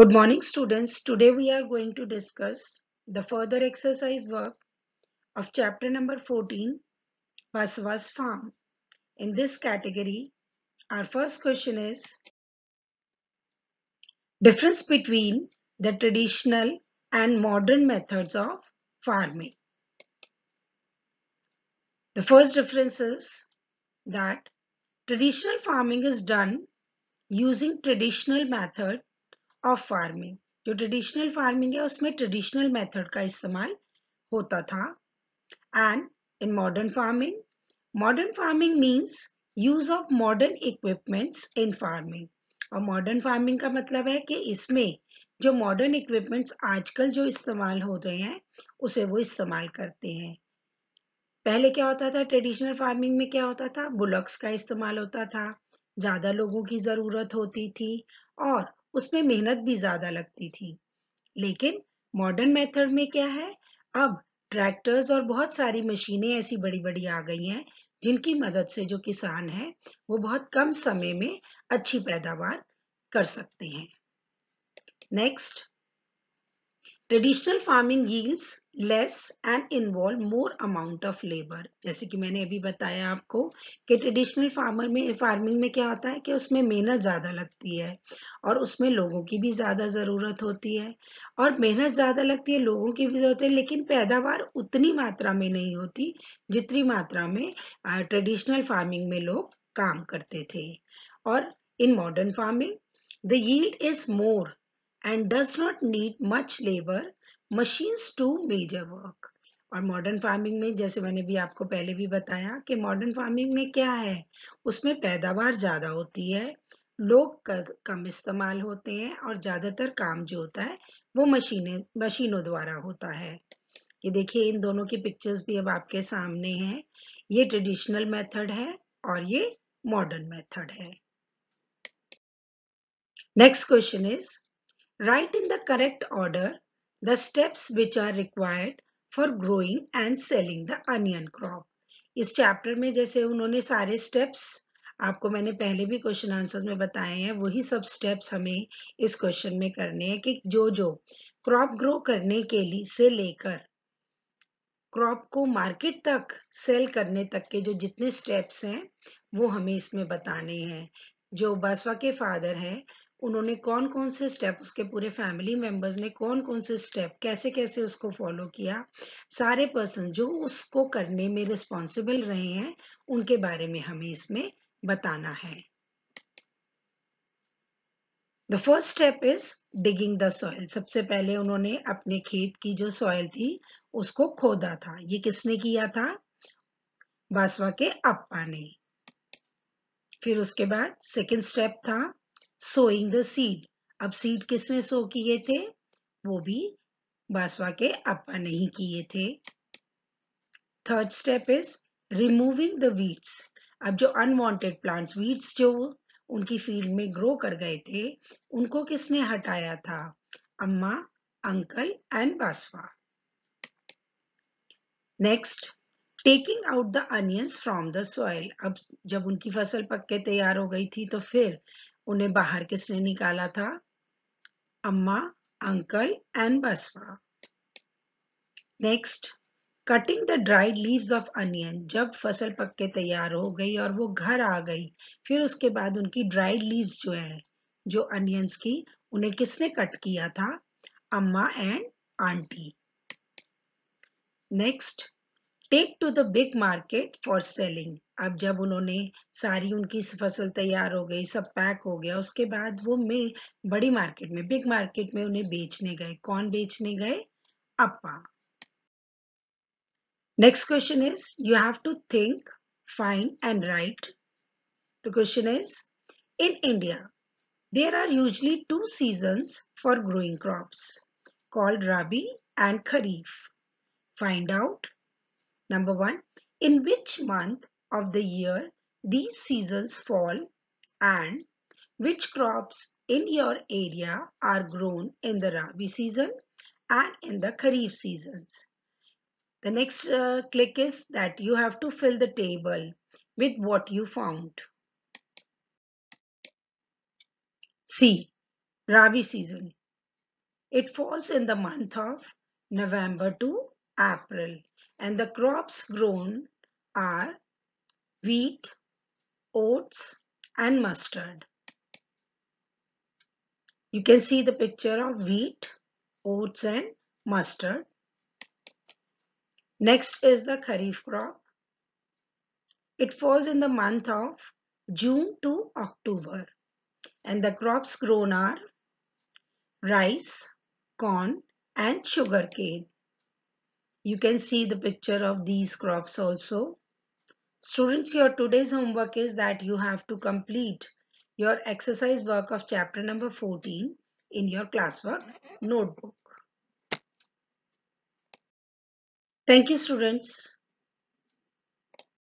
Good morning students. Today we are going to discuss the further exercise work of chapter number 14 Vaswas farm. In this category our first question is difference between the traditional and modern methods of farming. The first difference is that traditional farming is done using traditional method of farming जो traditional farming है उसमें traditional method का इस्तेमाल होता था and in modern farming modern farming means use of modern equipments in farming और modern farming का मतलब है कि इसमें जो मॉडर्न इक्विपमेंट्स आजकल जो इस्तेमाल हो रहे हैं उसे वो इस्तेमाल करते हैं पहले क्या होता था ट्रेडिशनल फार्मिंग में क्या होता था बुलक्स का इस्तेमाल होता था ज़्यादा लोगों की ज़रूरत होती थी और उसमें मेहनत भी ज़्यादा लगती थी लेकिन मॉडर्न मेथड में क्या है अब ट्रैक्टर्स और बहुत सारी मशीनें ऐसी बड़ी बड़ी आ गई हैं जिनकी मदद से जो किसान है वो बहुत कम समय में अच्छी पैदावार कर सकते हैं next traditional farming yields less and involve more amount of labour जैसे कि मैंने अभी बताया आपको कि ट्रेडिशनल फार्मर में फार्मिंग में क्या होता है कि उसमें मेहनत ज़्यादा लगती है और उसमें लोगों की भी ज़्यादा ज़रूरत होती है और मेहनत ज़्यादा लगती है लोगों की भी ज़रूरत है लेकिन पैदावार उतनी मात्रा में नहीं होती जितनी मात्रा में ट्रेडिशनल फार्मिंग में लोग काम करते थे और in modern farming the yield is more and does not need much labor machines to major work और मॉडर्न फार्मिंग में जैसे मैंने भी आपको पहले भी बताया कि मॉडर्न फार्मिंग में क्या है उसमें पैदावार ज़्यादा होती है लोग कम इस्तेमाल होते हैं और ज़्यादातर काम जो होता है वो मशीनें मशीनों द्वारा होता है ये देखिए इन दोनों की पिक्चर्स भी अब आपके सामने हैं ये ट्रेडिशनल मेथड है और ये मॉडर्न मेथड है next question is Write in the correct order the steps which are required for growing and selling the onion crop इस चैप्टर में जैसे उन्होंने सारे स्टेप्स आपको मैंने पहले भी क्वेश्चन आंसर्स में बताए हैं वही सब स्टेप्स हमें इस क्वेश्चन में करने हैं कि जो जो क्रॉप ग्रो करने के लिए से लेकर क्रॉप को मार्केट तक सेल करने तक के जो जितने स्टेप्स हैं वो हमें इसमें बताने हैं जो बासवा के फादर हैं उन्होंने कौन कौन से स्टेप उसके पूरे फैमिली मेंबर्स ने कौन कौन से स्टेप कैसे कैसे उसको फॉलो किया सारे पर्सन जो उसको करने में रिस्पॉन्सिबल रहे हैं उनके बारे में हमें इसमें बताना है the first step is digging the soil सबसे पहले उन्होंने अपने खेत की जो सॉइल थी उसको खोदा था ये किसने किया था बासवा के अप्पा ने फिर उसके बाद सेकेंड स्टेप था सोइंग द सीड अब सीड किसने सो किए थे वो भी बासवा के अपा ने ही किए थे third step is removing the weeds अब जो अनवांटेड प्लांट्स वीड्स जो उनकी फील्ड में ग्रो कर गए थे उनको किसने हटाया था Amma uncle and Basava next taking out the onions from the soil अब जब उनकी फसल पक के तैयार हो गई थी तो फिर उन्हें बाहर किसने निकाला था Amma uncle and Basava next cutting the dried leaves of onion जब फसल पक के तैयार हो गई और वो घर आ गई फिर उसके बाद उनकी ड्राइड लीव्स जो है जो अनियंस की उन्हें किसने कट किया था Amma and aunty next take to the big market for selling अब जब उन्होंने सारी उनकी फसल तैयार हो गई सब पैक हो गया उसके बाद वो में बड़ी मार्केट में बिग मार्केट में उन्हें बेचने गए कौन बेचने गए Appa next question is you have to think fine and write the question is in India there are usually two seasons for growing crops called Rabi and Kharif. Find out Number one, in which month of the year these seasons fall and which crops in your area are grown in the Rabi season and in the Kharif seasons. The next uh, click is that you have to fill the table with what you found. C. Rabi season. It falls in the month of November to April and the crops grown are wheat, oats and mustard. You can see the picture of wheat, oats and mustard. Next is the Kharif crop. It falls in the month of June to October and the crops grown are rice, corn and sugarcane. You can see the picture of these crops also. Students, your today's homework is that you have to complete your exercise work of chapter number 14 in your classwork notebook. Thank you students.